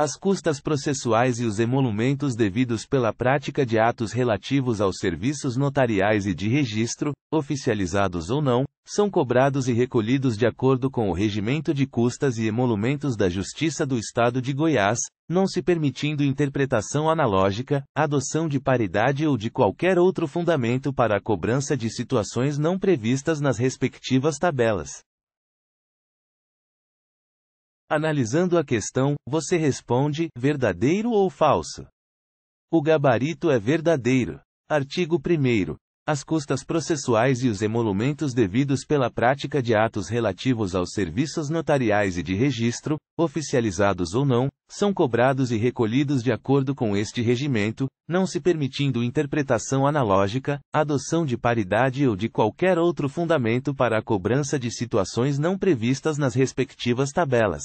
As custas processuais e os emolumentos devidos pela prática de atos relativos aos serviços notariais e de registro, oficializados ou não, são cobrados e recolhidos de acordo com o regimento de custas e emolumentos da Justiça do Estado de Goiás, não se permitindo interpretação analógica, adoção de paridade ou de qualquer outro fundamento para a cobrança de situações não previstas nas respectivas tabelas. Analisando a questão, você responde: verdadeiro ou falso? O gabarito é verdadeiro. Artigo 1. As custas processuais e os emolumentos devidos pela prática de atos relativos aos serviços notariais e de registro, oficializados ou não, são cobrados e recolhidos de acordo com este regimento, não se permitindo interpretação analógica, adoção de paridade ou de qualquer outro fundamento para a cobrança de situações não previstas nas respectivas tabelas.